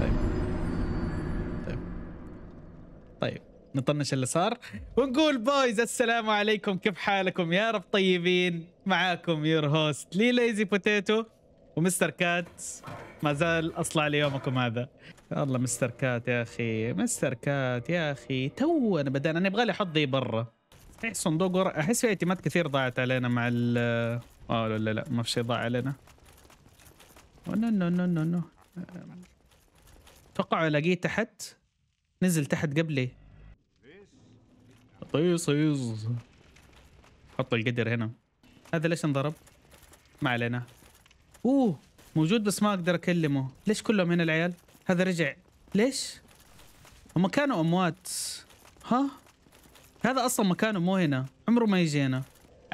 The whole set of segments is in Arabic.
طيب طيب طيب نطنش اللي صار ونقول بويز السلام عليكم كيف حالكم يا رب طيبين معاكم يور هوست لي ليزي بوتيتو ومستر كات ما زال اصلع ليومكم هذا الله مستر كات يا اخي مستر كات يا اخي تو انا بدأنا انا يبغى لي احط ذي برا صندوق احس في اعتماد كثير ضاعت علينا مع ال اه لا لا لا ما في شيء ضاع علينا نو نو نو نو نو اتوقع الاقيه تحت نزل تحت قبلي طيص طيص حط القدر هنا هذا ليش انضرب ما علينا اوه موجود بس ما اقدر اكلمه ليش كلهم هنا العيال هذا رجع ليش هم كانوا اموات ها هذا اصلا مكانه مو هنا عمره ما يجي هنا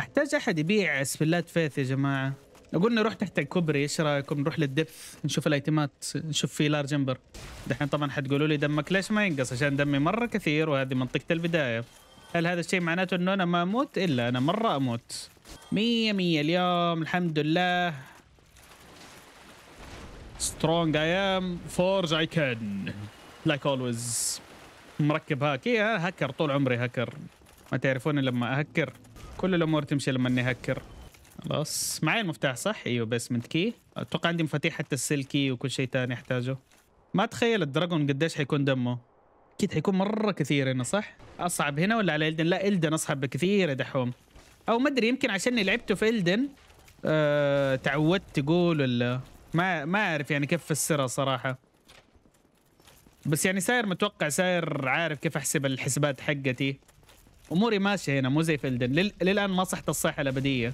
احتاج احد يبيع سبلات فيث يا جماعه قلنا نروح تحت الكوبري ايش رايكم نروح للدبث نشوف الايتمات نشوف في لارج امبر دحين طبعا حتقولوا لي دمك ليش ما ينقص عشان دمي مره كثير وهذه منطقه البدايه هل هذا الشيء معناته انه انا ما اموت الا انا مره اموت مية مية اليوم الحمد لله سترونج اي ام فورج اي كان لايك اولويز مركب هاك هاكر طول عمري هاكر ما تعرفون لما اهكر كل الامور تمشي لما نهكر خلاص معي المفتاح صح ايوه بيسمنت كي اتوقع عندي مفاتيح حتى السلكي وكل شيء ثاني احتاجه ما تخيل الدراجون قديش حيكون دمه اكيد حيكون مره كثير هنا صح اصعب هنا ولا على الدن لا الدن اصعب بكثير دحوم او ما ادري يمكن عشاني لعبته في الدن أه تعودت تقول ولا ما ما اعرف يعني كيف السرة صراحه بس يعني ساير متوقع ساير عارف كيف احسب الحسابات حقتي اموري ماشيه هنا مو زي فيلدن لل... للان ما صحت الصحه الابديه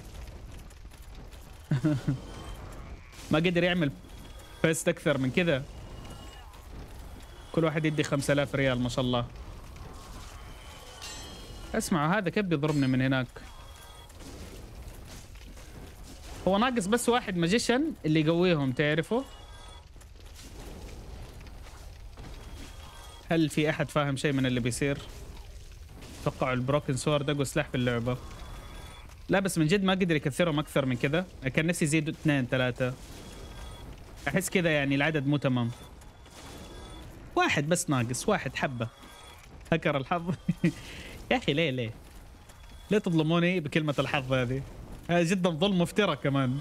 ما قدر يعمل فيست اكثر من كذا كل واحد يدي 5000 ريال ما شاء الله اسمعوا هذا كيف بيضربني من هناك هو ناقص بس واحد ماجيشن اللي يقويهم تعرفوا هل في احد فاهم شيء من اللي بيصير؟ اتوقع البروكن سور ده سلاح في اللعبه لا بس من جد ما قدر يكثرهم اكثر من كذا كان نفسي يزيدوا اثنين ثلاثه احس كذا يعني العدد مو تمام واحد بس ناقص واحد حبه هكر الحظ يا اخي ليه ليه ليه تظلموني بكلمه الحظ هذه هذا جدا ظلم مفترى كمان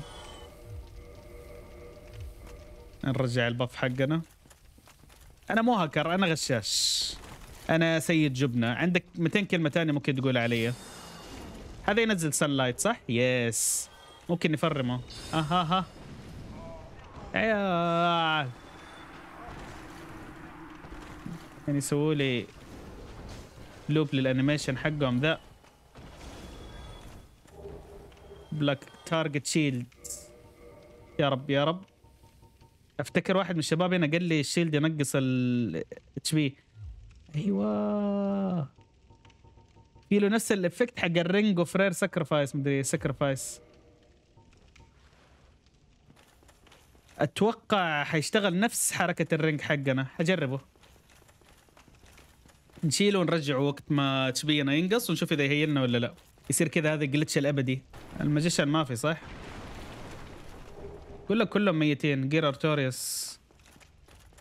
نرجع البف حقنا انا مو هكر انا غشاش انا سيد جبنه عندك 200 كلمه ثانيه ممكن تقول علي هذا ينزل سن لايت صح يس ممكن نفرمه اها ها يا يعني سووا لي لوب للانيميشن حقهم ذا بلاك تارجت شيلد يا رب يا رب افتكر واحد من الشباب هنا قال لي الشيلد ينقص ال اتش بي ايوه في له نفس الافكت حق الرينج اوف رير ساكرفايس مدري ساكرفايس اتوقع حيشتغل نفس حركه الرينج حقنا حجربه نشيله ونرجعه وقت ما تشبينا ينقص ونشوف اذا يهيلنا ولا لا يصير كذا هذا الجلتش الابدي الماجيشن ما في صح كله كلهم ميتين جير ارتوريوس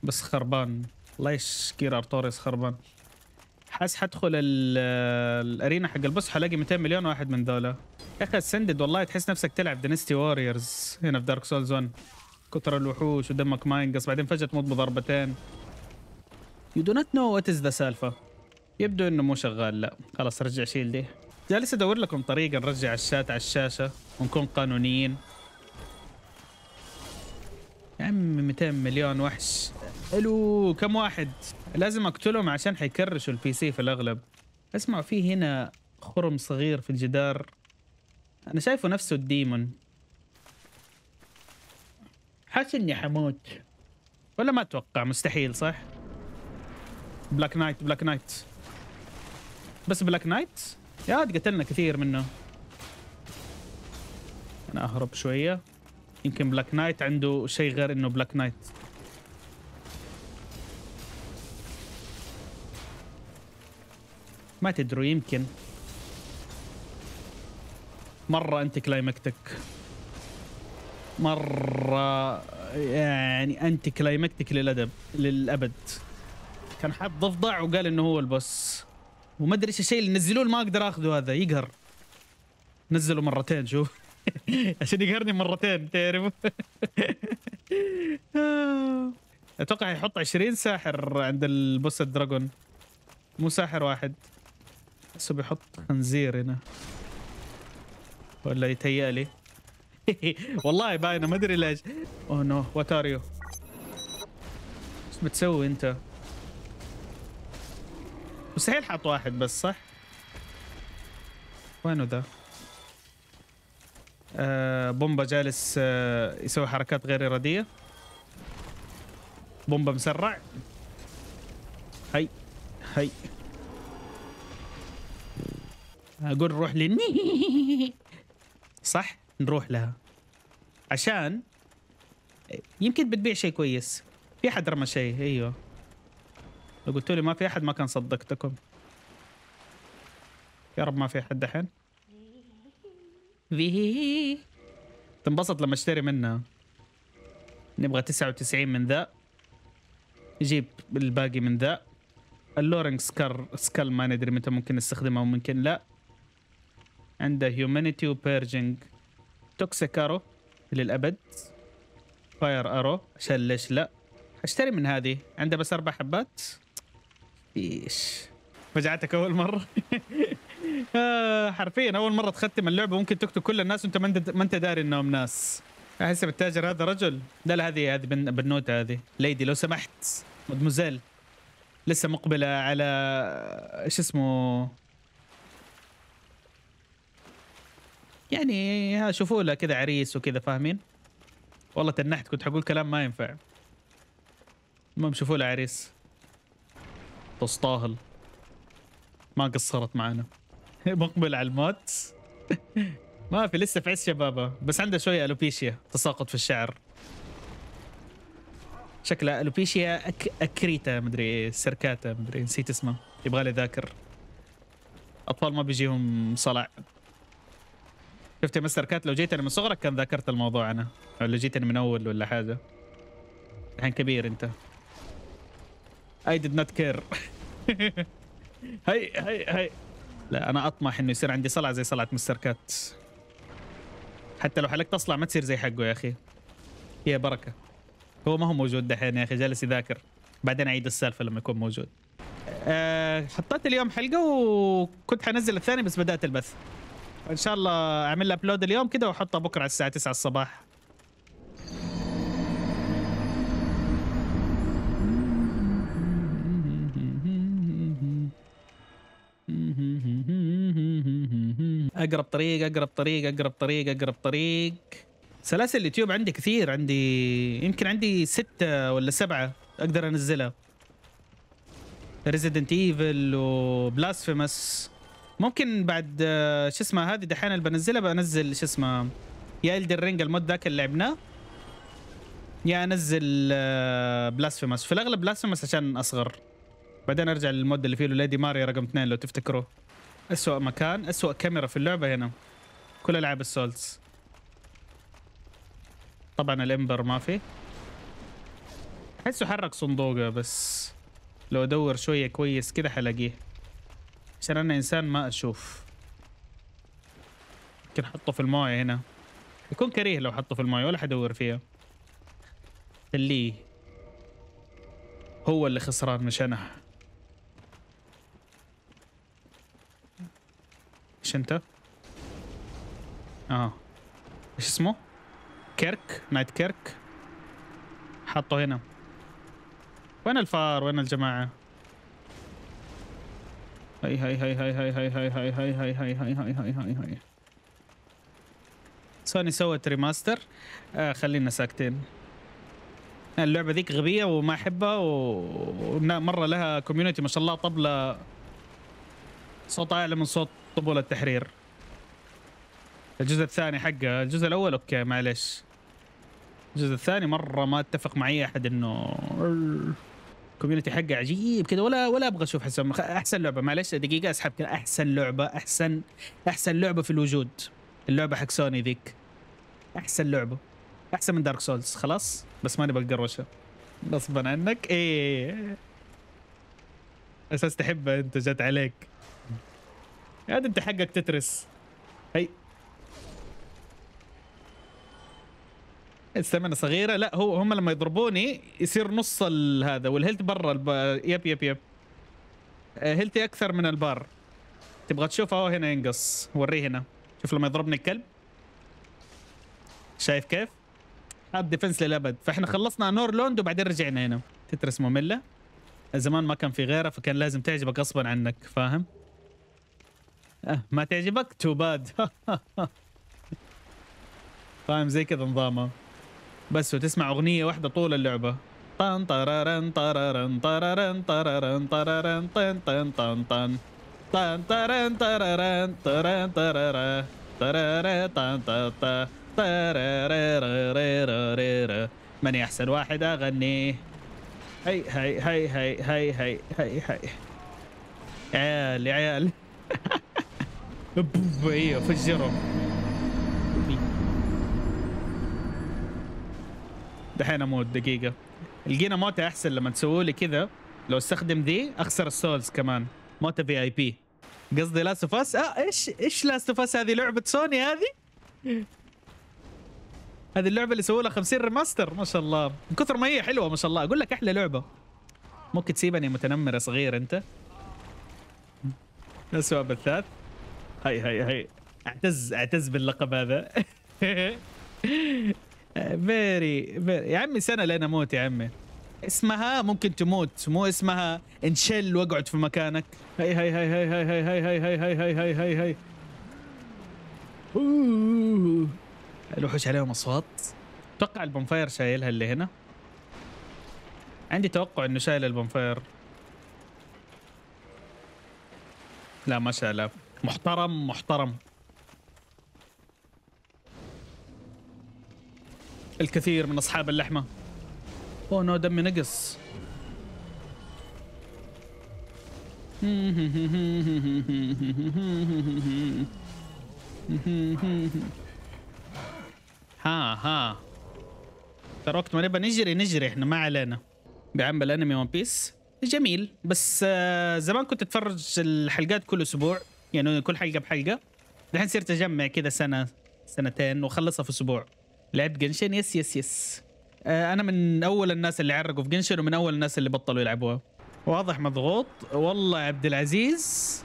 بس خربان الله يشكير ارتوريس خربان حاس حدخل الارينا حق البوس حلاقي 200 مليون واحد من دولة يا اخي السندد والله تحس نفسك تلعب دينستي واريورز هنا في دارك سولز 1 كثر الوحوش ودمك ما ينقص بعدين فجأة تموت بضربتين يو دو نوت نو وات از ذا سالفة يبدو انه مو شغال لا خلاص رجع شيل دي جالس ادور لكم طريقة نرجع الشات على الشاشة ونكون قانونيين يا عمي 200 مليون وحش الو كم واحد لازم اقتلهم عشان حيكرشوا البي سي في الاغلب اسمع في هنا خرم صغير في الجدار انا شايفه نفسه الديمون حاسس اني حموت ولا ما اتوقع مستحيل صح بلاك نايت بلاك نايت بس بلاك نايت يا قتلنا كثير منه انا اهرب شويه يمكن بلاك نايت عنده شيء غير انه بلاك نايت ما تدروا يمكن مرة انت كلايمكتك مرة يعني انت كلايمكتك للادب للابد كان حاب ضفدع وقال انه هو البوس وما ادري ايش الشيء اللي نزلوه ما اقدر اخذه هذا يقهر نزلوا مرتين شوف عشان يقهرني مرتين تعرف اتوقع يحط 20 ساحر عند البوس الدراجون مو ساحر واحد بس بيحط خنزير هنا ولا يتهيألي والله باينه ما ادري ليش اوه نو وات ار يو ايش بتسوي انت؟ مستحيل حط واحد بس صح؟ وينه ذا؟ آه، بومبا جالس آه، يسوي حركات غير اراديه بومبا مسرع هاي هاي اقول نروح لني صح نروح لها عشان يمكن بتبيع شيء كويس في حد رمى شيء ايوه لو قلتولي لي ما في احد ما كان صدقتكم يا رب ما في احد دحين تنبسط لما اشتري منها نبغى 99 من ذا جيب الباقي من ذا اللورنج سكر سكال ما ندري متى ممكن نستخدمها وممكن لا عنده هيومانيتي وبيرجنج توكسيك ارو للابد فاير ارو عشان ليش لا اشتري من هذه عنده بس اربع حبات ايش فجعتك اول مره حرفيا اول مره تختم اللعبه ممكن تقتل كل الناس وانت ما انت داري انهم ناس احس بالتاجر هذا رجل لا لا هذه هذه بنوته هذه ليدي لو سمحت مدموزيل لسه مقبله على ايش اسمه يعني ها شوفوا لها كذا عريس وكذا فاهمين والله تنحت كنت حقول كلام ما ينفع المهم شوفوا لها عريس تستاهل ما قصرت معانا مقبل على الموت ما في لسه في عز شبابه بس عنده شوية ألوبيشيا تساقط في الشعر شكلها ألوبيشيا أك... أكريتا مدري سركاتا مدري نسيت اسمه يبغالي ذاكر أطفال ما بيجيهم صلع شفت يا مستر كات لو جيتني من صغرك كان ذاكرت الموضوع أنا أو لو جيتني من أول ولا حاجة الحين كبير أنت اي ديد نوت كير هاي هاي هاي لا انا اطمح انه يصير عندي صلعه زي صلعة مستر كات حتى لو حلقت اصلع ما تصير زي حقه يا اخي هي بركه هو ما هو موجود دحين يا اخي جالس يذاكر بعدين اعيد السالفه لما يكون موجود أه حطيت اليوم حلقه وكنت حنزل الثاني بس بدات البث ان شاء الله اعمل لها ابلود اليوم كده واحطها بكره على الساعه 9 الصباح اقرب طريق اقرب طريق اقرب طريق اقرب طريق سلاسل اليوتيوب عندي كثير عندي يمكن عندي ستة ولا سبعة اقدر انزلها ريزيدنت ايفل وبلاسفيمس ممكن بعد آه، شو اسمه هذه دحين اللي بنزلها بنزل شو اسمه يا الدر رينج المود ذاك اللي لعبناه يا انزل بلاسفيمس آه، في الاغلب بلاسفيمس عشان اصغر بعدين ارجع للمود اللي فيه ليدي ماريا رقم اثنين لو تفتكروه أسوأ مكان أسوأ كاميرا في اللعبة هنا كل ألعاب السولتس طبعا الإمبر ما في أحسه حرك صندوقه بس لو أدور شوية كويس كده حلاقيه عشان أنا إنسان ما أشوف يمكن أحطه في الموية هنا يكون كريه لو حطه في الموية ولا حدور فيها خليه هو اللي خسران مش أنا ايش انت؟ اه ايش اسمه؟ كيرك نايت كيرك حطه هنا وين الفار؟ وين الجماعة؟ هاي هاي هاي هاي هاي هاي هاي هاي هاي هاي هاي هاي هاي هاي هاي هاي سوني سوت ريماستر آه خلينا ساكتين اللعبة ذيك غبية وما أحبها و مرة لها كوميونيتي ما شاء الله طبلة صوت أعلى من صوت قبل التحرير الجزء الثاني حقه الجزء الاول اوكي معلش الجزء الثاني مره ما اتفق معي احد انه الكوميونتي حقه عجيب كذا ولا ولا ابغى اشوف حسام احسن لعبه معلش دقيقه اسحب كذا احسن لعبه احسن احسن لعبه في الوجود اللعبه حق سوني ذيك احسن لعبه احسن من دارك سولز خلاص بس ماني بقروشه غصبا عنك ايه اساس تحبه انت جت عليك يا انت حقك تترس هي السمنه صغيره لا هو هم لما يضربوني يصير نص هذا والهيلت برا الب... يب يب يب آه، هيلتي اكثر من البار تبغى تشوف اهو هنا ينقص وريه هنا شوف لما يضربني الكلب شايف كيف هاد ديفنس للابد فاحنا خلصنا لوند وبعدين رجعنا هنا تترس ممله زمان ما كان في غيرها فكان لازم تعجبك غصبا عنك فاهم أه، ما تعجبك تو باد فاهم زي كذا نظامه بس وتسمع اغنيه واحده طول اللعبه طن طررن طررن طررن طررن طررن طن طن طن طن طن طرن طررن طرن طررا طررا طن طن طن ماني احسن واحد اغني هاي هاي هاي هاي هاي هاي هي عيال يا عيال ايوه فجروا دحين اموت دقيقه لقينا موتة احسن لما تسووا لي كذا لو استخدم ذي اخسر السولز كمان موتة في اي بي قصدي لاست اوف اس اه ايش ايش لاست اوف اس هذه لعبه سوني هذه هذه اللعبه اللي سووا لها 50 ريماستر ما شاء الله من كثر ما هي حلوه ما شاء الله اقول لك احلى لعبه ممكن تسيبني متنمره صغير انت اسوء بالثالث هاي هاي هاي اعتز اعتز باللقب هذا فيري فيري يا عمي سنه لين اموت يا عمي اسمها ممكن تموت مو اسمها انشل واقعد في مكانك هاي هاي هاي هاي هاي هاي هاي هاي هاي هاي هاي هاي هاي هاي الوحوش عليهم اصوات اتوقع البونفاير شايلها اللي هنا عندي توقع انه شايل البونفاير لا ما شالها محترم محترم الكثير من أصحاب اللحمة أوه نو دمي نقص ها ها ترى وقت ما نبى نجري نجري احنا ما علينا بعمل الانمي ون بيس جميل بس آه، زمان كنت اتفرج الحلقات كل اسبوع يعني كل حلقه بحلقه الحين صرت اجمع كذا سنه سنتين واخلصها في اسبوع لعبت جنشن يس يس يس آه، انا من اول الناس اللي عرقوا في جنشن ومن اول الناس اللي بطلوا يلعبوها واضح مضغوط والله عبد العزيز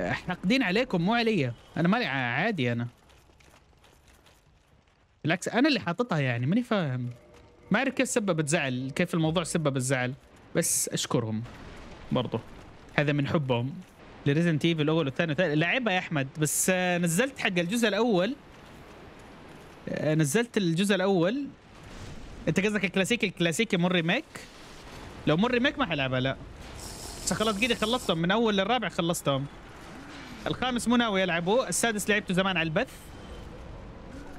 حاقدين عليكم مو علي انا مالي عادي انا بالعكس انا اللي حاططها يعني ماني فاهم ما اعرف كيف سبب الزعل كيف الموضوع سبب الزعل بس اشكرهم برضه هذا من حبهم لريزنت ايفل الاول والثاني والثالث لعبها يا احمد بس آه، نزلت حق الجزء الاول آه، نزلت الجزء الاول انت قصدك الكلاسيكي الكلاسيكي مو ريميك لو مو ريميك ما حلعبها لا بس خلاص كده خلصتهم من اول للرابع خلصتهم الخامس مو ناوي العبه السادس لعبته زمان على البث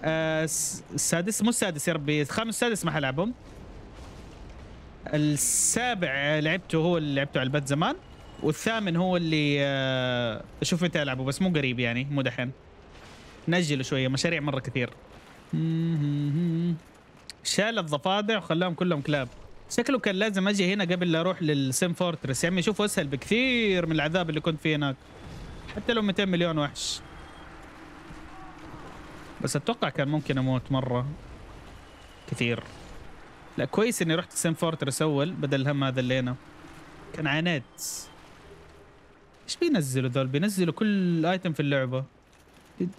آه، السادس مو السادس يا ربي الخامس السادس ما حلعبهم السابع لعبته هو اللي لعبته على البث زمان والثامن هو اللي اشوف آه، متى العبه بس مو قريب يعني مو دحين نجله شويه مشاريع مره كثير شال الضفادع وخلاهم كلهم كلاب شكله كان لازم اجي هنا قبل لا اروح للسيم فورترس يا عمي اسهل بكثير من العذاب اللي كنت فيه هناك حتى لو 200 مليون وحش بس اتوقع كان ممكن اموت مره كثير لا كويس اني رحت السيم فورترس اول بدل الهم هذا اللي هنا كان عانيت ايش بينزلوا ذول بينزلوا كل ايتم في اللعبه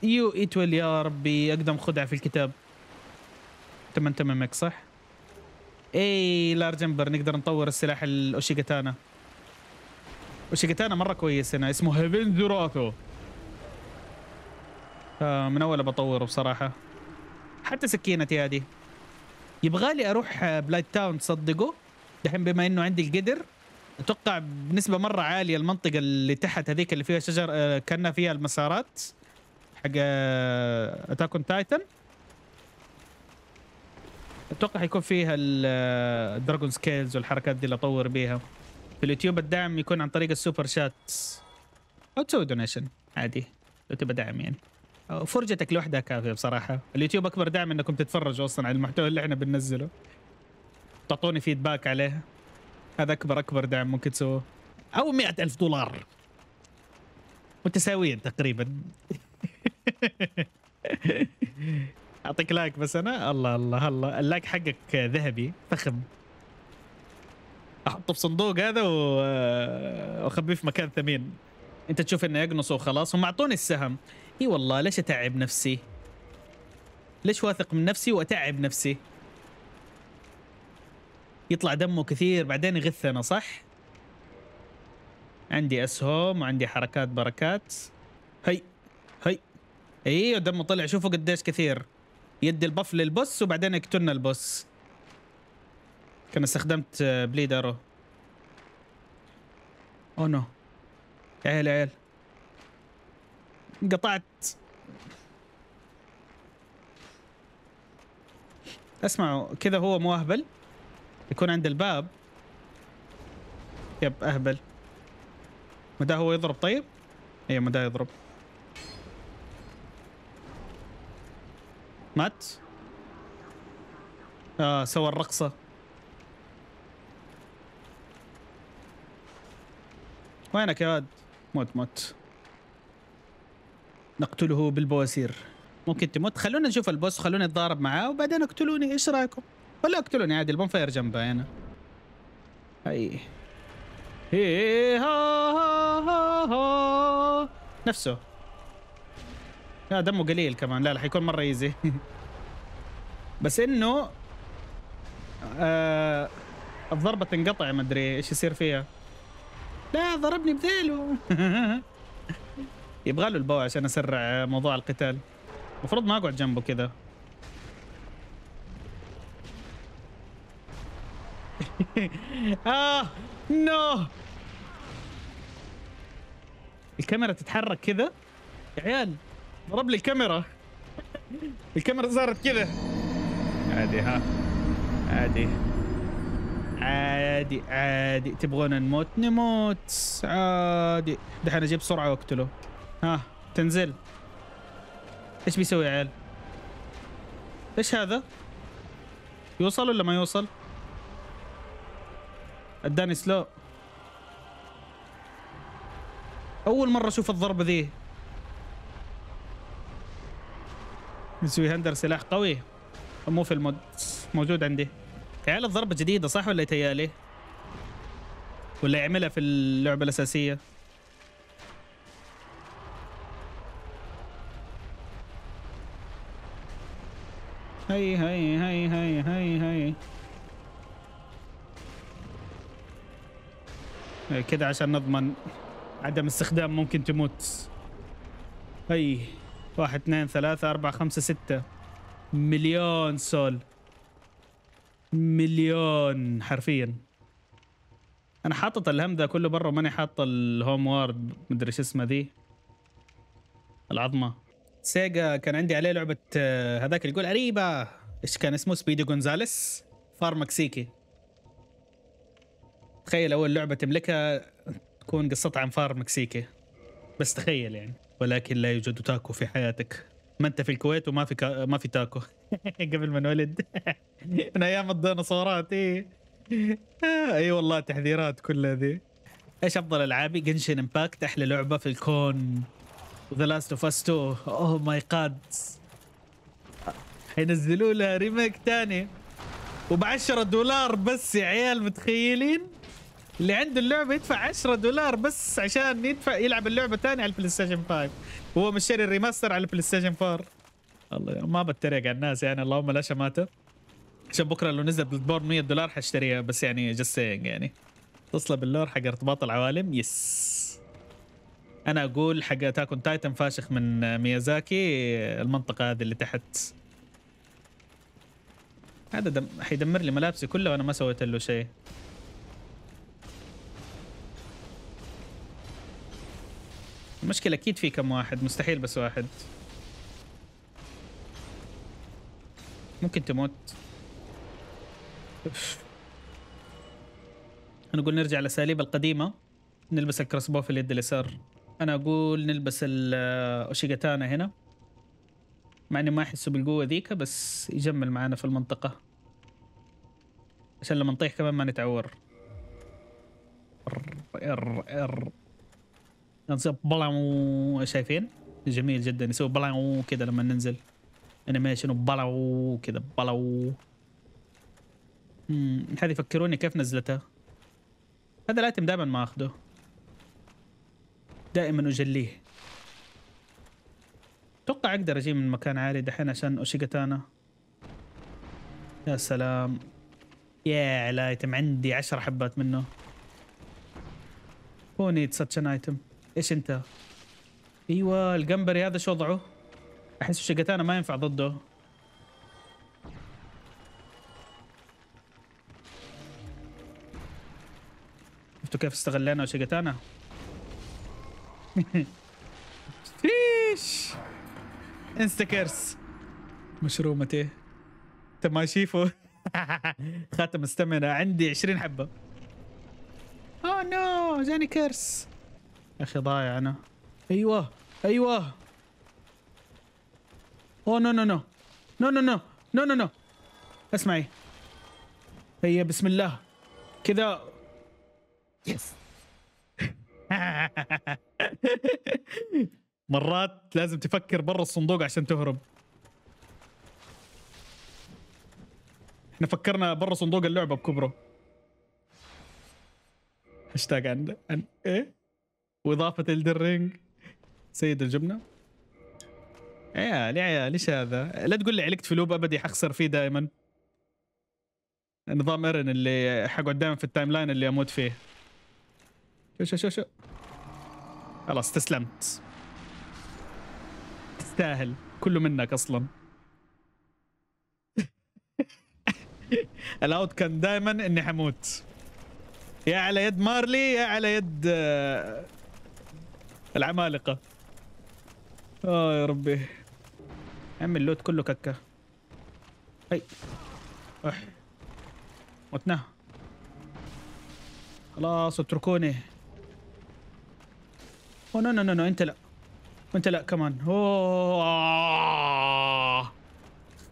يو ايتول يا ربي اقدم خدعه في الكتاب تمن تمن ميك صح اي لارج امبر نقدر نطور السلاح الاوشيغاتانا اوشيغاتانا مره كويس هنا اسمه هيفن زوراثو. آه من اول بطوره بصراحه حتى سكينتي هذه يبغالي اروح بلايت تاون تصدقوا دحين بما انه عندي القدر اتوقع بنسبه مره عاليه المنطقه اللي تحت هذيك اللي فيها شجر آه، كنا فيها المسارات حق اتاك اون تايتن اتوقع حيكون فيها الدراجون آه، سكيلز والحركات دي اللي اطور بيها في اليوتيوب الدعم يكون عن طريق السوبر شات او تسوي دونيشن عادي لو تبى دعم يعني فرجتك لوحدها كافيه بصراحه اليوتيوب اكبر دعم انكم تتفرجوا اصلا على المحتوى اللي احنا بننزله تعطوني فيدباك عليه هذا اكبر اكبر دعم ممكن تسووه او مئة ألف دولار متساويين تقريبا اعطيك لايك بس انا الله الله الله اللايك حقك ذهبي فخم احطه في صندوق هذا واخبيه في مكان ثمين انت تشوف انه يقنصوا وخلاص هم اعطوني السهم اي والله ليش اتعب نفسي ليش واثق من نفسي واتعب نفسي يطلع دمه كثير بعدين يغثنا صح عندي اسهم وعندي حركات بركات هي هي ايوه دمه طلع شوفوا قديش كثير يدي البف للبوس وبعدين يقتلنا البوس كان استخدمت بليد ارو اوه نو يا عيال يا عيال اسمعوا كذا هو مو اهبل يكون عند الباب يب اهبل مدى هو يضرب طيب اي مدى يضرب مات اه سوى الرقصه وينك يا واد موت موت نقتله بالبواسير ممكن تموت خلونا نشوف البوس خلونا نتضارب معاه وبعدين اقتلوني ايش رايكم ولا اقتلوني عادي البونفاير جنبه هنا اي هي ها ها ها ها نفسه لا دمه قليل كمان لا لا حيكون مره ايزي بس انه آه الضربه تنقطع ما ادري ايش يصير فيها لا ضربني بذيله يبغى له البو عشان اسرع موضوع القتال المفروض ما اقعد جنبه كذا اه نو الكاميرا تتحرك كذا يا عيال ضرب لي الكاميرا الكاميرا صارت كذا عادي ها عادي عادي عادي تبغون نموت نموت عادي دحين اجيب سرعه واقتله ها تنزل ايش بيسوي عيال ايش هذا يوصل ولا ما يوصل اداني سلو اول مره اشوف الضربه ذي نسوي هندر سلاح قوي مو في المود موجود عندي تعال الضربه جديده صح ولا تيالي ولا يعملها في اللعبه الاساسيه هاي هاي هاي هاي هاي هاي كذا عشان نضمن عدم استخدام ممكن تموت هاي واحد اثنين ثلاثة أربعة خمسة ستة مليون سول مليون حرفيا أنا حاطط الهم ذا كله برا وماني حاطط الهوم وارد مدري شو اسمه ذي العظمة سيجا كان عندي عليه لعبة آه، هذاك اللي يقول قريبة ايش كان اسمه سبيدي جونزاليس فار مكسيكي تخيل اول لعبه تملكها تكون قصتها عن فار مكسيكي بس تخيل يعني ولكن لا يوجد تاكو في حياتك ما انت في الكويت وما في كا... ما في تاكو قبل ما نولد من ايام الديناصورات اي اي والله تحذيرات كلها ذي ايش افضل العابي جنشن امباكت احلى لعبه في الكون ذا لاست اوف اس 2 اوه ماي جاد حينزلوا لها ريميك ثاني وب 10 دولار بس يا عيال متخيلين اللي عنده اللعبه يدفع 10 دولار بس عشان يدفع يلعب اللعبه ثاني على البلاي ستيشن 5 وهو مشتري الريماستر على البلاي ستيشن 4 الله ما بتريق على الناس يعني اللهم لا شماته عشان بكره لو نزل بلاد بورن 100 دولار حاشتريها بس يعني جست يعني تصل باللور حق ارتباط العوالم يس انا اقول حق تاكون تايتن فاشخ من ميازاكي المنطقه هذه اللي تحت هذا دم... حيدمر لي ملابسي كلها وانا ما سويت له شيء المشكلة أكيد في كم واحد مستحيل بس واحد ممكن تموت أنا أقول نرجع لأساليب القديمة نلبس الكرسبو في اليد اليسار أنا أقول نلبس الأوشيغاتانا هنا مع إني ما أحسه بالقوة ذيك بس يجمل معانا في المنطقة عشان لما نطيح كمان ما نتعور ار ار ار نصير بلاو شايفين جميل جدا يسوي بلاو كذا لما ننزل انيميشن وبلاو كذا بلاو امم هذه فكروني كيف نزلتها هذا الايتم دائما ما اخذه دائما اجليه اتوقع اقدر اجيب من مكان عالي دحين عشان اوشيغاتانا يا سلام يا الايتم عندي عشر حبات منه هو نيد ساتش ان ايتم ايش انت؟ ايوه الجمبري هذا شو وضعه؟ احس شقتانا ما ينفع ضده شفتوا كيف استغلينا وشقتانا؟ فيش انستكرس مشرومتي انت ما شايفه خاتم استمنة عندي 20 حبة اوه oh نو جاني كرس يا اخي ضايع انا ايوه ايوه اوه نو نو نو نو نو نو نو نو نو اسمعي هي أيوه، بسم الله كذا يس مرات لازم تفكر برا الصندوق عشان تهرب احنا فكرنا برا صندوق اللعبه بكبره هاشتاج عن عن ايه واضافه الدرينج سيد الجبنه إيه يا عيال يا عيال ايش هذا؟ لا تقول لي علقت في لوب ابدي حخسر فيه دائما نظام ايرن اللي حقعد دائما في التايم لاين اللي اموت فيه شو شو شو شو خلاص استسلمت تستاهل كله منك اصلا الاوت كان دائما اني حموت يا على يد مارلي يا على يد آه، العمالقة اه يا ربي عم اللوت كله ككة هي اح متنا خلاص اتركوني او نو نو نو انت لا انت لا كمان اوه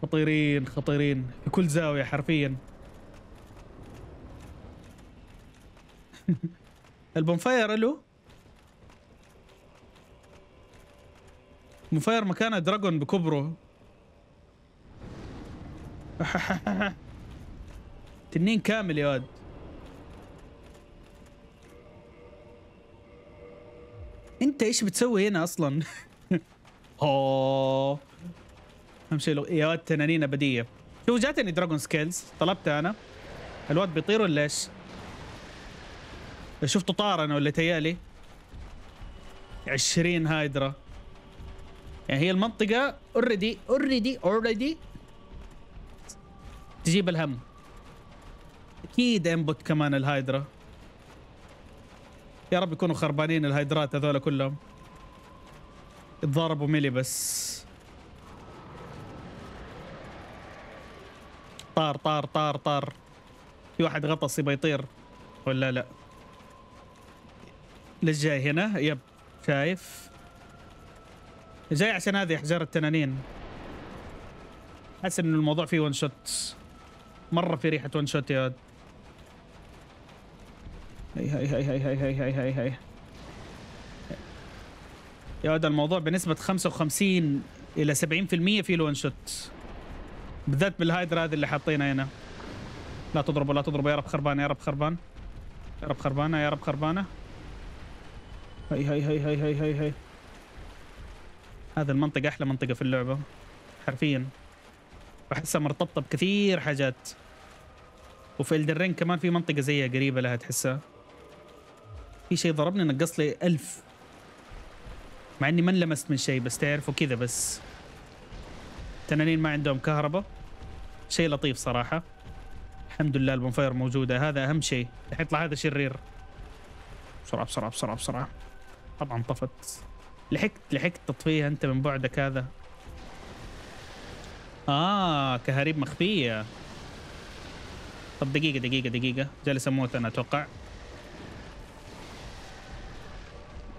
خطيرين خطيرين في كل زاوية حرفيا البونفاير له مفير مكانه دراجون بكبره تنين كامل يا واد انت ايش بتسوي هنا اصلا اه اهم شيء يا واد تنانين ابديه شو جاتني دراجون سكيلز طلبتها انا الواد بيطير ولا ايش؟ شفته طار انا ولا تيالي 20 هايدرا يعني هي المنطقة اوريدي اوريدي اوريدي تجيب الهم اكيد انبوت كمان الهايدرا يا رب يكونوا خربانين الهايدرات هذول كلهم يتضاربوا ميلي بس طار طار طار طار في واحد غطس يبغى يطير ولا لا ليش جاي هنا يب شايف جاي عشان هذه احجار التنانين حاسس ان الموضوع فيه ون شوت مره في ريحه ون شوت يا ود هي هي هي هي هي هي هي هي هي يا ود الموضوع بنسبه 55 الى 70% في الون شوت بالذات بالهايدرا هذه اللي حاطينها هنا لا تضربوا لا تضربوا يا رب خربانه يا رب خربان يا رب خربانه يا رب خربانه هي هي هي هي هي هي هي هذا المنطقة أحلى منطقة في اللعبة حرفيا بحسها مرتبطة بكثير حاجات وفي الدرين كمان في منطقة زيها قريبة لها تحسها في شيء ضربني نقص لي ألف مع اني ما انلمست من شيء بس تعرفوا كذا بس تنانين ما عندهم كهرباء شيء لطيف صراحة الحمد لله البونفاير موجودة هذا أهم شيء يطلع هذا شرير بسرعة بسرعة بسرعة بسرعة طبعا طفت لحقت لحقت تطفيها انت من بعدك هذا اه كهريب مخفيه طب دقيقة دقيقة دقيقة جالس اموت انا اتوقع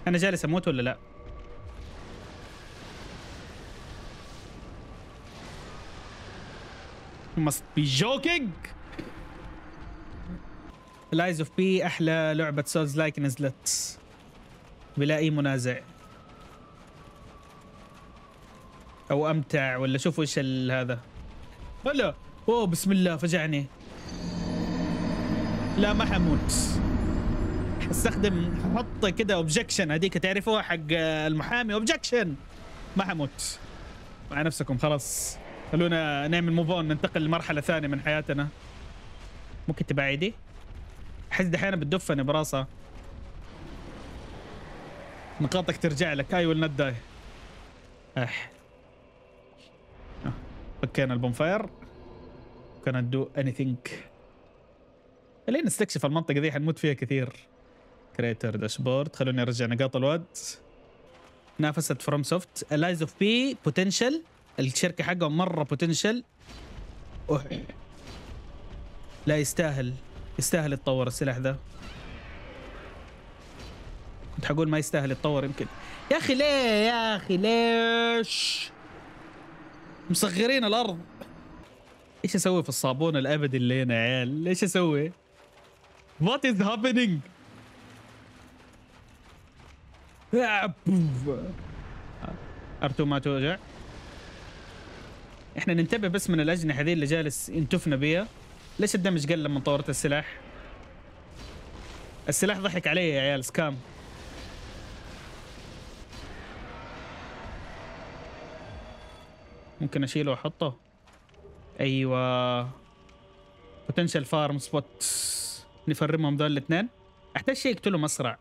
انا جالس اموت ولا لا؟ You must be joking Lies of بي احلى لعبة سولز لايك نزلت بلا اي منازع او امتع ولا شوفوا ايش هذا هلا اوه بسم الله فجعني لا ما حموت استخدم حط كده اوبجكشن هذيك تعرفوها حق المحامي اوبجكشن ما حموت مع نفسكم خلاص خلونا نعمل موف اون ننتقل لمرحله ثانيه من حياتنا ممكن تبعدي احس دحين بتدفني براسها نقاطك ترجع لك اي ويل نوت داي اح فكينا البونفاير كانت دو اني ثينك خلينا نستكشف المنطقة ذي حنموت فيها كثير كريتر داشبورد خلوني ارجع نقاط الواد نافست فروم سوفت الايز اوف بي بوتنشل الشركة حقهم مرة بوتنشل لا يستاهل يستاهل يتطور السلاح ذا كنت حقول ما يستاهل يتطور يمكن يا اخي ليه يا اخي ليش مصغرين الارض ايش اسوي في الصابون الابدي اللي هنا يا عيال ايش اسوي وات از هابينج ارتو ما توجع احنا ننتبه بس من الاجنحه ذي اللي جالس ينتفنا بيها ليش الدمج قل لما طورت السلاح السلاح ضحك علي يا عيال سكام ممكن اشيله واحطه ايوه بوتنشال فارم سبوتس نفرمهم دول الاثنين احتاج شيء يقتلهم اسرع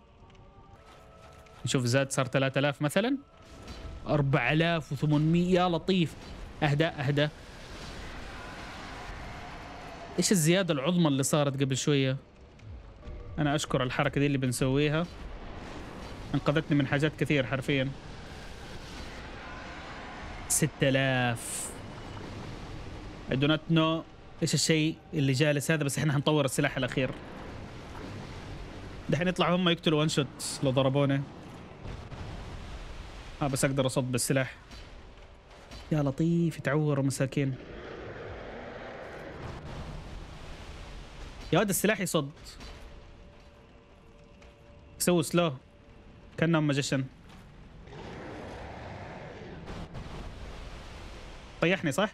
نشوف زاد صار 3000 مثلا 4800 يا لطيف اهدى اهدى ايش الزياده العظمى اللي صارت قبل شويه انا اشكر الحركه دي اللي بنسويها انقذتني من حاجات كثير حرفيا 6000 I do not know ايش الشيء اللي جالس هذا بس احنا حنطور السلاح الاخير دحين يطلعوا هم يقتلوا وان شوت لو ضربونا اه بس اقدر اصد بالسلاح يا لطيف يتعوروا مساكين يا ولد السلاح يصد يسووا سلو كانهم ماجيشن طيحني صح؟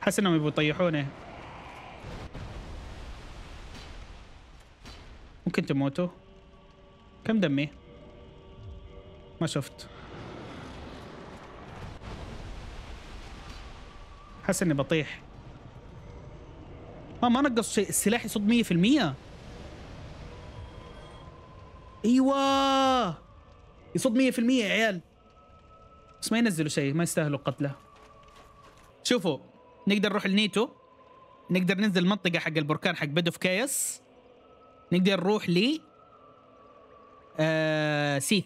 حس انهم يبغوا يطيحوني ممكن تموتوا كم دمي؟ ما شفت حس اني بطيح ما ما نقص شيء السلاح يصد 100% ايوه يصد 100% يا عيال بس ما ينزلوا شيء ما يستاهلوا قتله شوفوا نقدر نروح لنيتو نقدر ننزل منطقة حق البركان حق بدو في كايس نقدر نروح ل آه سي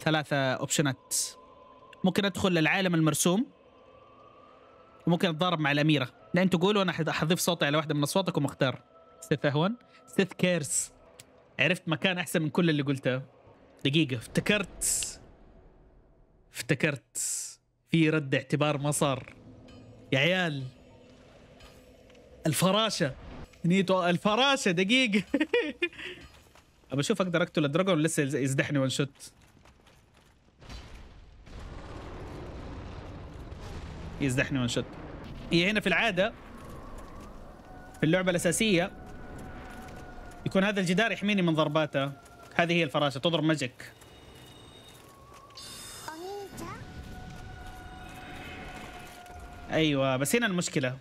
ثلاثة اوبشنات ممكن ادخل للعالم المرسوم وممكن اتضارب مع الاميرة لان قولوا انا حضيف صوتي على واحدة من اصواتكم واختار ستيث اهون ستيث كيرس عرفت مكان احسن من كل اللي قلته دقيقة افتكرت افتكرت في رد اعتبار ما صار يا عيال الفراشه نيتو الفراشه دقيقه ابى اشوف اقدر اقتل الدراجون ولا لسه يزدحني وان شوت يزدحني وان شوت هي هنا في العاده في اللعبه الاساسيه يكون هذا الجدار يحميني من ضرباته هذه هي الفراشه تضرب ماجيك ايوه بس هنا المشكله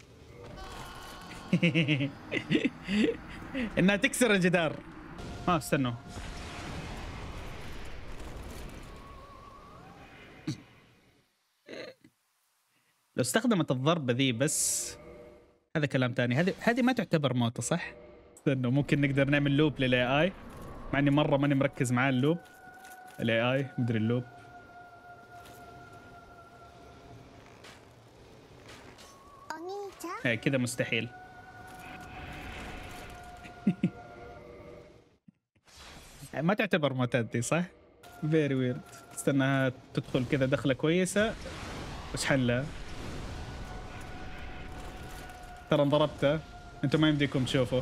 انها تكسر الجدار ها آه، استنوا لو استخدمت الضربة ذي بس هذا كلام ثاني هذه هذه ما تعتبر موتة صح؟ استنوا ممكن نقدر نعمل لوب للاي اي مع اني مرة ماني مركز معاه اللوب الاي اي مدري اللوب آه، كذا مستحيل ما تعتبر معتاد صح؟ فيري ويرد استناها تدخل كذا دخله كويسه وش حلها؟ ترى انضربته انتم ما يمديكم تشوفوا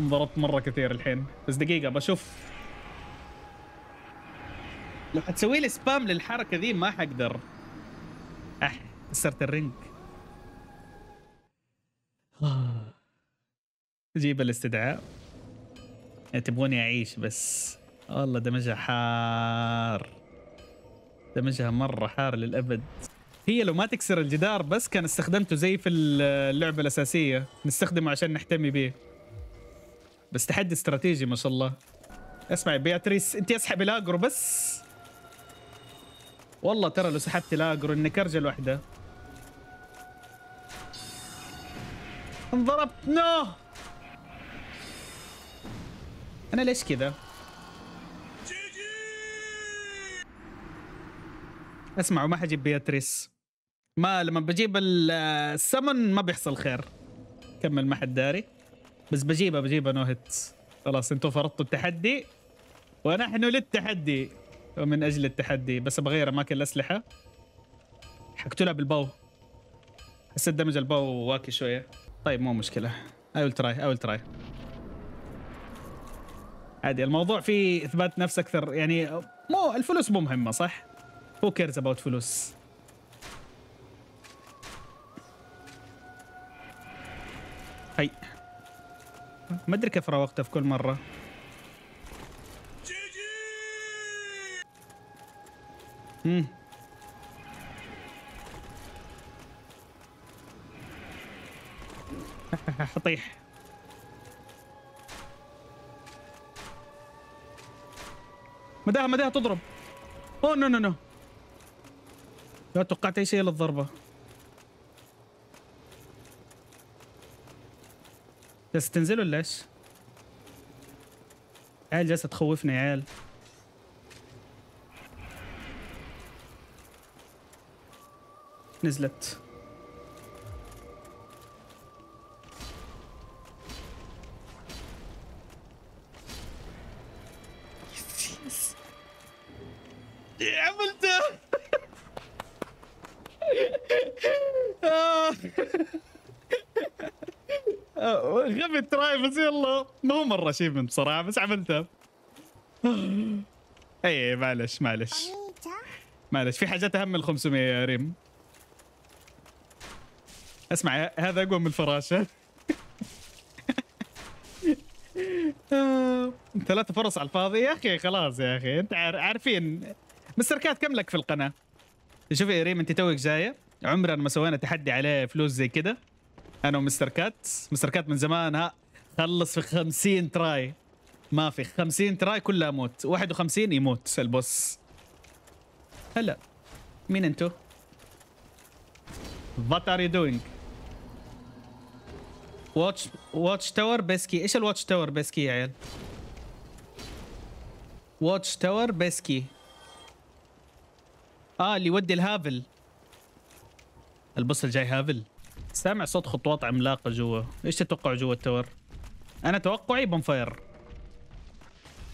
انضربت مره كثير الحين بس دقيقه بشوف لو حتسوي لي سبام للحركه ذي ما حقدر اح كسرت الرنج آه. جيب الاستدعاء يعني تبغوني اعيش بس والله دمجها حار دمجها مره حار للابد هي لو ما تكسر الجدار بس كان استخدمته زي في اللعبه الاساسيه نستخدمه عشان نحتمي به بس تحدي استراتيجي ما شاء الله اسمعي بياتريس انت اسحب الاجرو بس والله ترى لو سحبت الاجرو انك ارجل واحده انضربت نو انا ليش كذا اسمعوا ما حجيب بياتريس ما لما بجيب السمن ما بيحصل خير كمل ما حد داري بس بجيبها بجيبها نو هيت خلاص انتم فرضتوا التحدي ونحن للتحدي ومن اجل التحدي بس بغير اماكن الاسلحه حقتلها بالباو هسه دمج الباو واكي شويه طيب مو مشكله اي ويل تراي اي ويل تراي عادي الموضوع فيه اثبات نفس اكثر يعني مو الفلوس مو مهمه صح هو كيرز اباوت فلوس هي ما ادري كيف راوغته في كل مره جي حطيح مداها مداها تضرب اوه نو نو نو لا توقعت اي شيء للضربه بس تنزل ولا ايش؟ عيال جالسه تخوفنا يا عيال نزلت بس يلا ما هو مره اشيفمنت بصراحه بس عملتها اي معلش معلش معلش في حاجات اهم من 500 يا ريم اسمع هذا اقوى من الفراشه ثلاث فرص على الفاضي يا اخي خلاص يا اخي انت عارفين مستر كات كم لك في القناه شوفي يا ريم انت توك جايه عمرنا ما سوينا تحدي عليه فلوس زي كده انا ومستر كات مستر كات من زمان ها خلص في 50 تراي ما في 50 تراي كلها موت 51 يموت البوس هلا مين انتو؟ What are you doing? واتش واتش تاور كي ايش الواتش تاور كي يا عيال؟ واتش تاور كي اه اللي يودي الهافل البوس الجاي هافل سامع صوت خطوات عملاقه جوا ايش تتوقع جوا التاور؟ انا توقعي بونفاير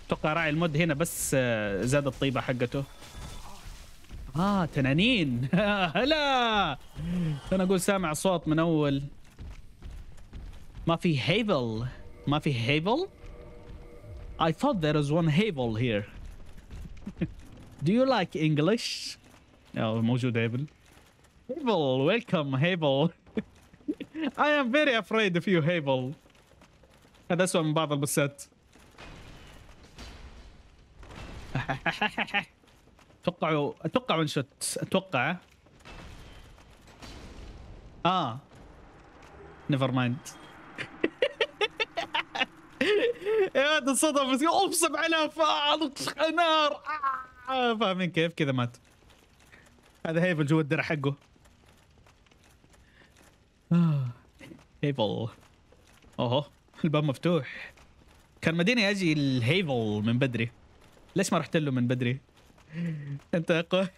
اتوقع راعي المود هنا بس آه، زاد الطيبه حقته اه تنانين هلا انا اقول سامع صوت من اول ما في هيفل ما في هيفل I thought there is one Havel here. Do you like English? Oh, موجود هيفل. Havel, welcome Havel. I am very afraid of you Havel. هذا اسوء من بعض البسات اتوقعوا اتوقع ون شوت اتوقع اه نيفر مايند يا ولد انصدم بس اوف 7000 نار آه، فاهمين كيف كذا مات هذا هيفل جوا الدرع حقه آه. هيفل اوه الباب مفتوح كان مديني اجي الهيفل من بدري ليش ما رحت له من بدري انت اقوى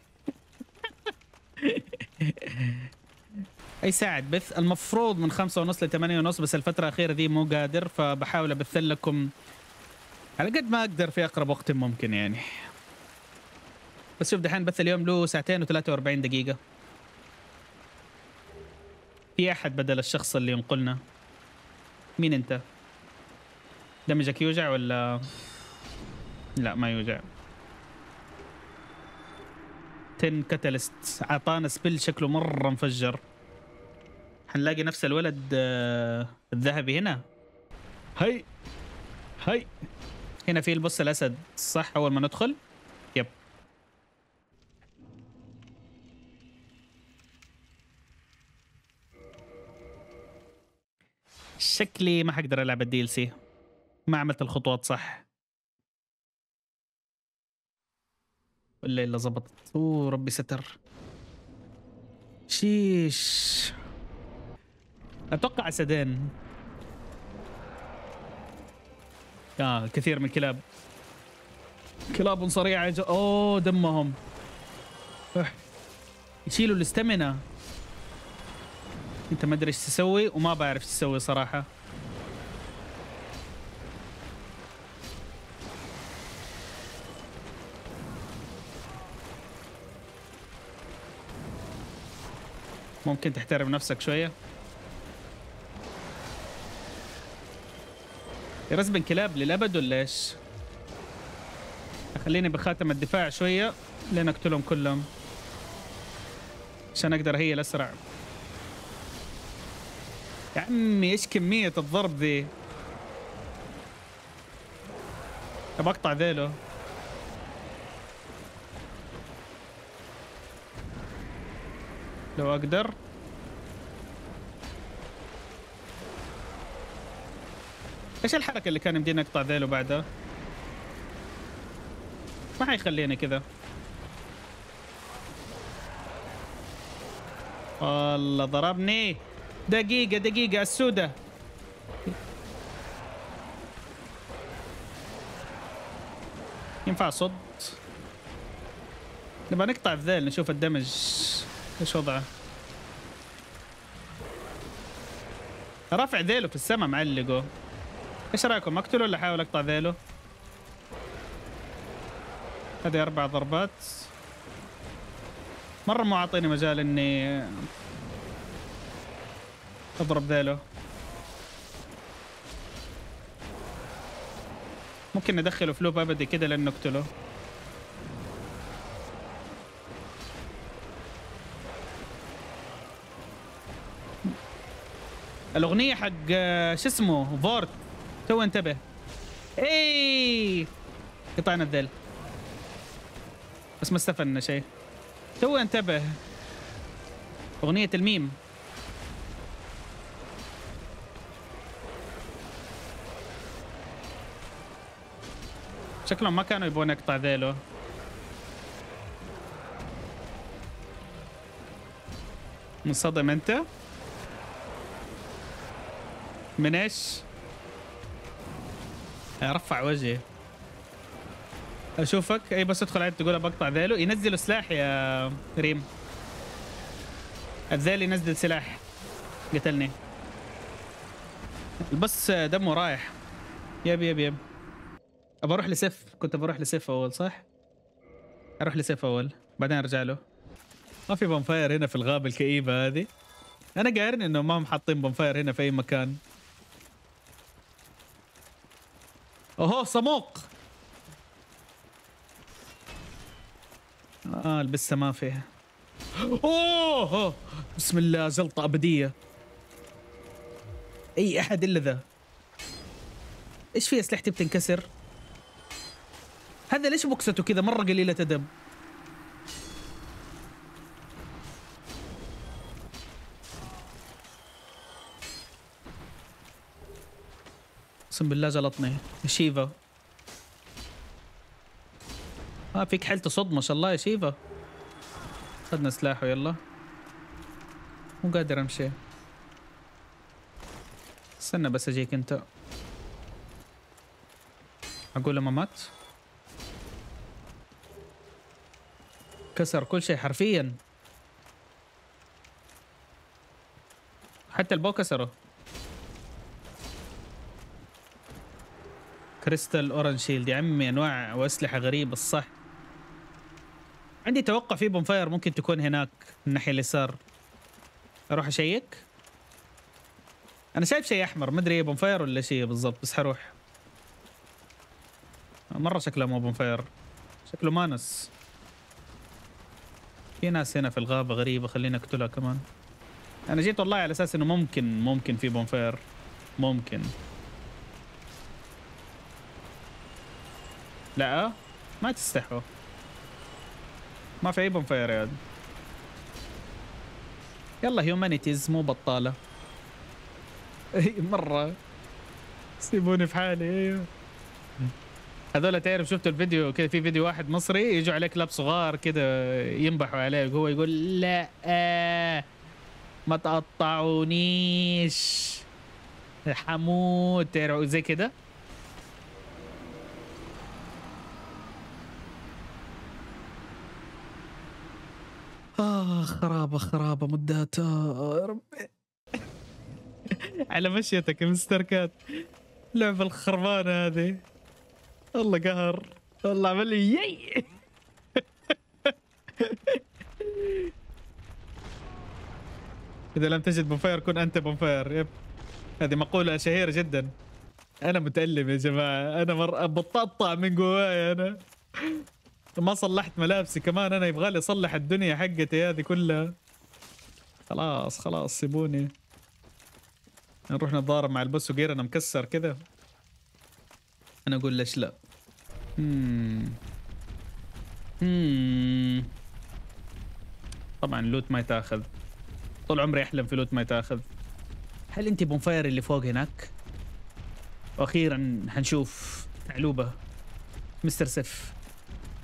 اي ساعد بث المفروض من خمسة ونص لثمانية ونص بس الفترة الأخيرة ذي مو قادر فبحاول أبث لكم على قد ما أقدر في أقرب وقت ممكن يعني بس شوف دحين بث اليوم له ساعتين و43 دقيقة في أحد بدل الشخص اللي ينقلنا مين أنت؟ دمجك يوجع ولا لا ما يوجع تن كاتاليست اعطانا سبيل شكله مره مفجر حنلاقي نفس الولد آه، الذهبي هنا هاي هاي هنا في البص الاسد صح اول ما ندخل يب شكلي ما حقدر العب الديل سي ما عملت الخطوات صح ولا الا زبطت اوه ربي ستر شيش اتوقع سدين اه كثير من الكلاب كلاب صريعه اوه دمهم أح. يشيلوا الاستمنه انت ما ادري ايش تسوي وما بعرف ايش تسوي صراحه ممكن تحترم نفسك شويه رسم كلاب للابد ولا ايش؟ خليني بخاتم الدفاع شويه لين اقتلهم كلهم عشان اقدر هي الاسرع يا عمي ايش كميه الضرب ذي طب اقطع ذيله لو اقدر ايش الحركه اللي كان يمديني اقطع ذيله بعدها ما حيخليني كذا والله ضربني دقيقه دقيقه السوده ينفع صد نبغى نقطع الذيل نشوف الدمج ايش وضعه رافع ذيله في السماء معلقه ايش رايكم اقتله ولا احاول اقطع ذيله هذه اربع ضربات مره مو عاطيني مجال اني اضرب ذيله ممكن ندخله في لوب ابدي كده لانه اقتله الاغنيه حق آه، شو اسمه فورت تو انتبه اي قطعنا الذيل بس ما استفدنا شيء تو انتبه اغنيه الميم شكلهم ما كانوا يبون يقطع ذيله منصدم انت؟ من ايش؟ رفع وجهي اشوفك اي بس ادخل عليه تقول بقطع ذيله ينزلوا سلاح يا ريم الذيل ينزل سلاح قتلني البس دمه رايح يب يب يب ابى اروح لسيف كنت بروح لسيف اول صح اروح لسيف اول بعدين ارجع له ما في بونفاير هنا في الغابه الكئيبه هذه انا قايرني انه ما هم حاطين بونفاير هنا في اي مكان اوه صموق اه البسه ما فيها اوه بسم الله زلطه ابديه اي احد الا ذا ايش في اسلحتي بتنكسر هذا ليش بوكسته كذا مره قليله ادب اقسم بالله زلطني شيفا ما آه، فيك حلت تصد ما شاء الله يا شيفا اخذنا سلاحه يلا مو قادر امشي استنى بس اجيك انت اقول ما مات كسر كل شيء حرفيا حتى البو كسره كريستال اورنج شيلد يا عمي انواع واسلحه غريبه الصح عندي توقع في بونفاير ممكن تكون هناك من الناحيه اليسار اروح اشيك انا شايف شيء احمر ما ادري بونفاير ولا شيء بالضبط بس حروح مره شكله مو بونفاير شكله مانس في ناس هنا في الغابه غريبه خليني اقتلها كمان انا جيت والله على اساس انه ممكن ممكن في بونفاير ممكن لا ما تستحوا ما في اي بونفاير يا يلا هيومانيتيز مو بطاله اي مره سيبوني في حالي ايوه هذول تعرف شفتوا الفيديو كذا في فيديو واحد مصري يجوا عليه كلاب صغار كذا ينبحوا عليه وهو يقول لا آه ما تقطعونيش حموت تعرف زي كذا آه خرابة خرابة مدات آه، يا ربي على مشيتك يا مستر كات لعبة الخربانة هذه الله قهر والله عمل لي يي إذا لم تجد بونفاير كن أنت بونفاير يب هذه مقولة شهيرة جدا أنا متألم يا جماعة أنا مر... بطاطا من جوايا أنا ما صلحت ملابسي كمان انا يبغالي اصلح الدنيا حقتي هذه كلها خلاص خلاص سيبوني نروح نتضارب مع البوس وغير انا مكسر كذا انا اقول ليش لا مم. مم. طبعا لوت ما يتاخذ طول عمري احلم في لوت ما يتاخذ هل انت بونفاير اللي فوق هناك واخيرا حنشوف علوبه مستر سيف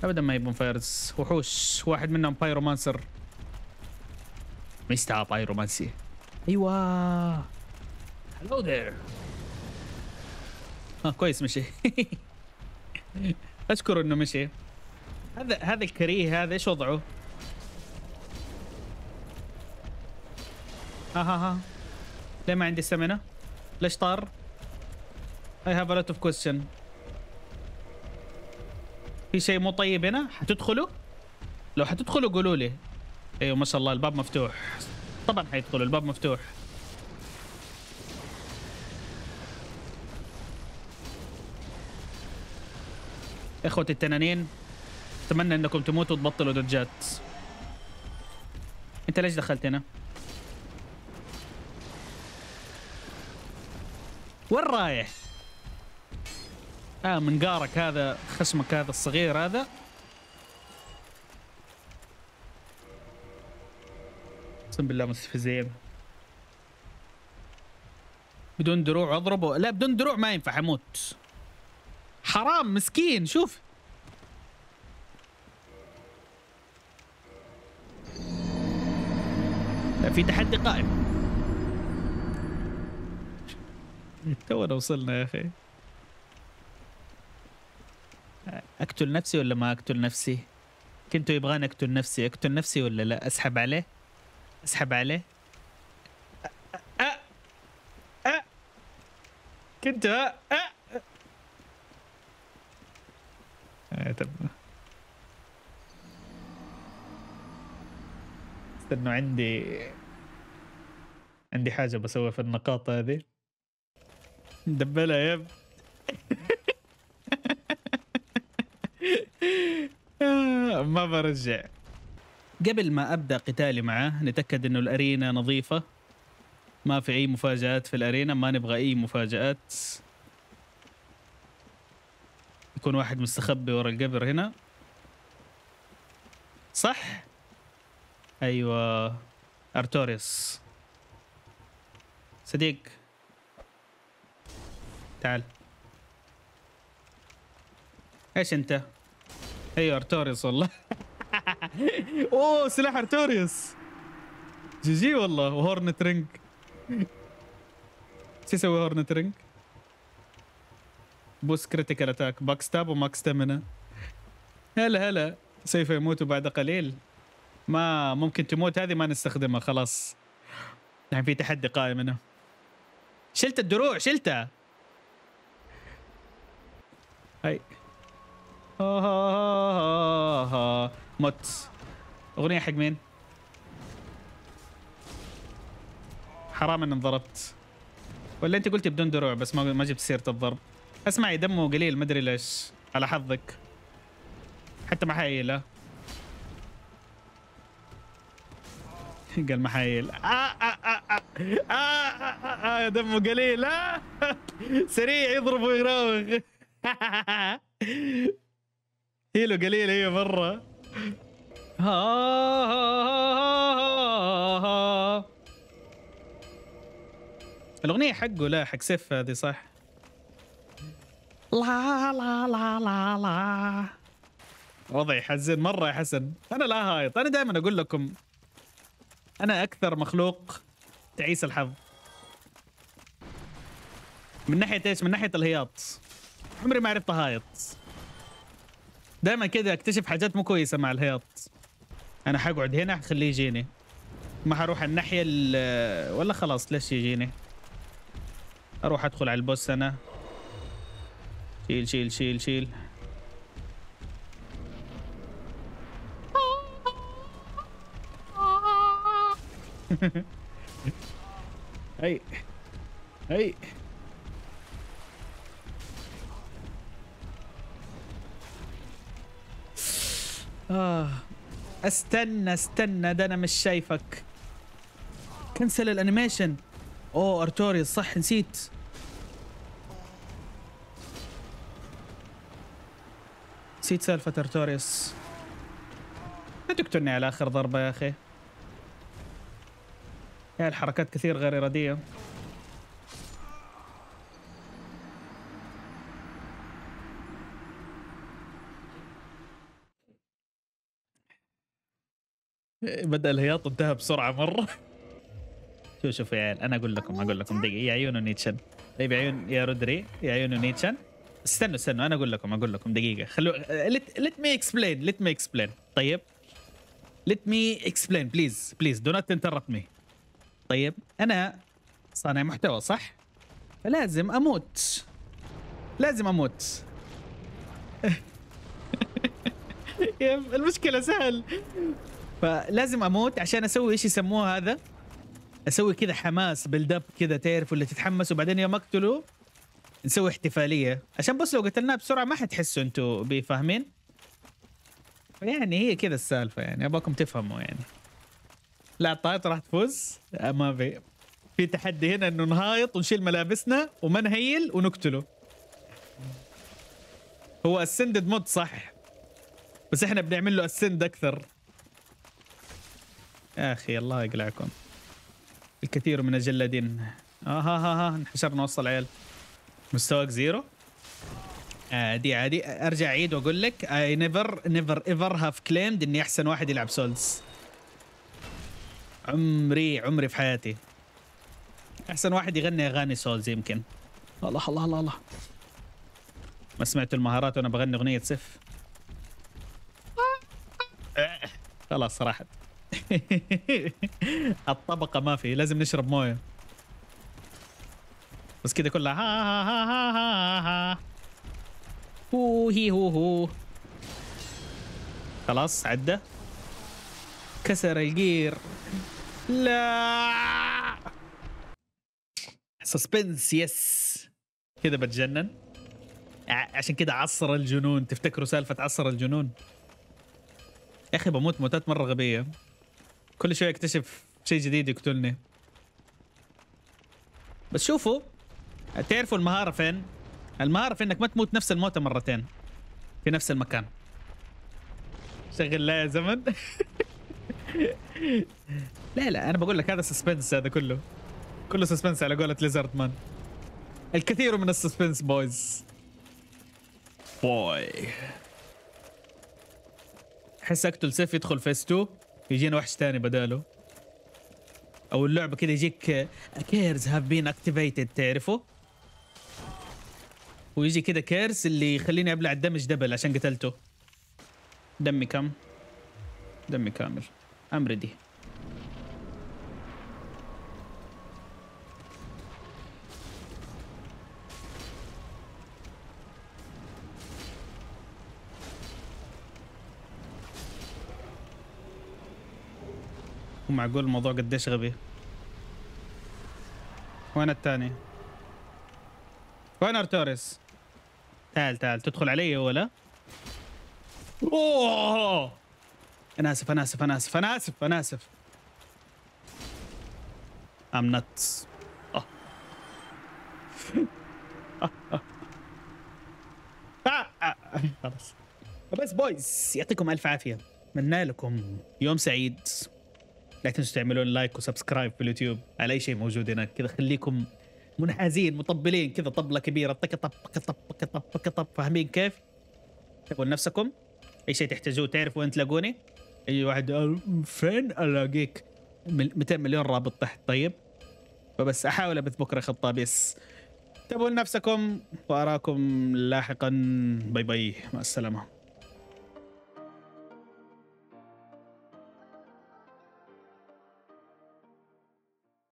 ابدا ما يبون فايرز وحوش واحد منهم بايرومانسر مستعى بايرومانسي ايوه هلو ذير آه كويس مشي اشكر انه مشي هذا هذا الكريه هذا ايش وضعه؟ ها ها ها ليه ما عندي سمنه؟ ليش طار؟ I have a lot of question في شيء مو طيب هنا حتدخلوا لو حتدخلوا قولوا لي ايوه ما شاء الله الباب مفتوح طبعا حيدخلوا الباب مفتوح اخوتي التنانين اتمنى انكم تموتوا وتبطلوا دجات انت ليش دخلت هنا وين رايح ها آه، منقارك هذا خصمك هذا الصغير هذا اقسم بالله مستفزين بدون دروع اضربه لا بدون دروع ما ينفع اموت حرام مسكين شوف لا في تحدي قائم تونا وصلنا يا اخي اقتل نفسي ولا ما اقتل نفسي كنتوا يبغاني اقتل نفسي اقتل نفسي ولا لا اسحب عليه اسحب عليه كنت أه طب استنى عندي عندي حاجه بسويها في النقاط هذه دبلها يب ما برجع قبل ما ابدا قتالي معاه نتاكد انه الارينا نظيفه ما في اي مفاجات في الارينا ما نبغى اي مفاجات يكون واحد مستخبي ورا القبر هنا صح ايوه ارتوريس صديق تعال ايش انت هي ارتوريوس والله اوه سلاح ارتوريوس جي جي والله وهورنت رينج شو يسوي هورنت رينج؟ بوس كريتيكال اتاك باك ستاب وماك ستامنا هلا هلا سيف يموت بعد قليل ما ممكن تموت هذه ما نستخدمها خلاص يعني في تحدي قائم هنا شلت الدروع شلتها هاي مت اغنيه حق مين حرام اني انضربت ولا انت قلتي بدون دروع بس ما ما جبت سيره الضرب اسمعي دمه قليل ما ادري ليش على حظك حتى محايل حيله قال محايل حيل دمه قليل سريع يضرب ويراوغ هيلو قليل هي مره ها ها ها الاغنيه حقه لا حق سيف هذه صح لا لا لا لا لا وضعي يحزن مره يا حسن انا لا هايط انا دائما اقول لكم انا اكثر مخلوق تعيس الحظ من ناحيه ايش من ناحيه الهياط عمري ما عرفت هايط دايما كده اكتشف حاجات مو كويسه مع الهياط انا حقعد هنا خليه يجيني ما حروح الناحيه ال ولا خلاص ليش يجيني اروح ادخل على البوس انا شيل شيل شيل شيل هاي هاي آه. استنى استنى ده انا مش شايفك كنسل الانيميشن اوه ارتوريوس صح نسيت نسيت سالفة ارتوريوس لا تقتلني على اخر ضربة يا اخي يا الحركات كثير غير ارادية بدا الهياط انتهى بسرعه مره شوف شوف يا عيال انا اقول لكم اقول لكم دقيقه يا عيون نيتشن طيب يا عيون يا رودري يا عيون نيتشن استنوا استنوا انا اقول لكم اقول لكم دقيقه خلو ليت مي اكسبلين ليت مي اكسبلين طيب ليت مي اكسبلين بليز بليز دو نوت انتربت مي طيب انا صانع محتوى صح فلازم اموت لازم اموت المشكله سهل فلازم اموت عشان اسوي ايش يسموه هذا اسوي كذا حماس بيلد اب كذا تعرف ولا تتحمس وبعدين يوم اقتله نسوي احتفاليه عشان بس لو قتلناه بسرعه ما حتحسوا انتوا بفاهمين يعني هي كذا السالفه يعني ابغاكم تفهموا يعني لا الطائط راح تفوز ما في في تحدي هنا انه نهايط ونشيل ملابسنا وما نهيل ونقتله هو السندد مود صح بس احنا بنعمل له السند اكثر يا اخي الله يقلعكم الكثير من الجلادين آه ها ها ها انحشرنا وصل عيل مستواك زيرو عادي عادي ارجع اعيد واقول لك اي نيفر نيفر ايفر هاف كليمد اني احسن واحد يلعب سولز عمري عمري في حياتي احسن واحد يغني اغاني سولز يمكن الله الله الله الله ما سمعت المهارات وانا بغني اغنيه سيف خلاص راحت الطبقة ما في لازم نشرب موية بس كده كلها ها ها ها ها ها ها هو هي هو هو خلاص عدة كسر الجير لا سسبنس يس كذا بتجنن عشان كذا عصر الجنون تفتكروا سالفة عصر الجنون يا اخي بموت موتات مرة غبية كل شوي اكتشف شيء جديد يقتلني بس شوفوا تعرفوا المهارة فين؟ المهارة في انك ما تموت نفس الموتة مرتين في نفس المكان شغل لا يا زمن لا لا انا بقول لك هذا سسبنس هذا كله كله سسبنس على قولة ليزرد مان الكثير من السسبنس بويز بوي احس اقتل سيف يدخل فيس 2 يجينا وحش ثاني بداله او اللعبه كده يجيك كيرز هاف بين اكتيفيتد تعرفه ويجي كده كيرز اللي يخليني ابلع الدمج دبل عشان قتلته دمي كم دمي كامل ام ريدي تكون معقول الموضوع قديش غبي وين الثاني وين ارتوريس تعال تعال تدخل علي ولا اوه انا اسف انا اسف انا اسف انا اسف انا اسف I'm nuts آه. آه، آه، خلاص بس بويز يعطيكم الف عافيه اتمنى لكم يوم سعيد لا تنسوا تعملون لايك وسبسكرايب في اليوتيوب على اي شيء موجود هناك كذا خليكم منحازين مطبلين كذا طبله كبيره طق طق طق طق طق طق فاهمين كيف؟ تقول نفسكم اي شيء تحتاجوه تعرفوا وين تلاقوني اي واحد أه، فين الاقيك 200 مليون رابط تحت طيب فبس احاول ابث بكره خطه بس تبون نفسكم واراكم لاحقا باي باي مع السلامه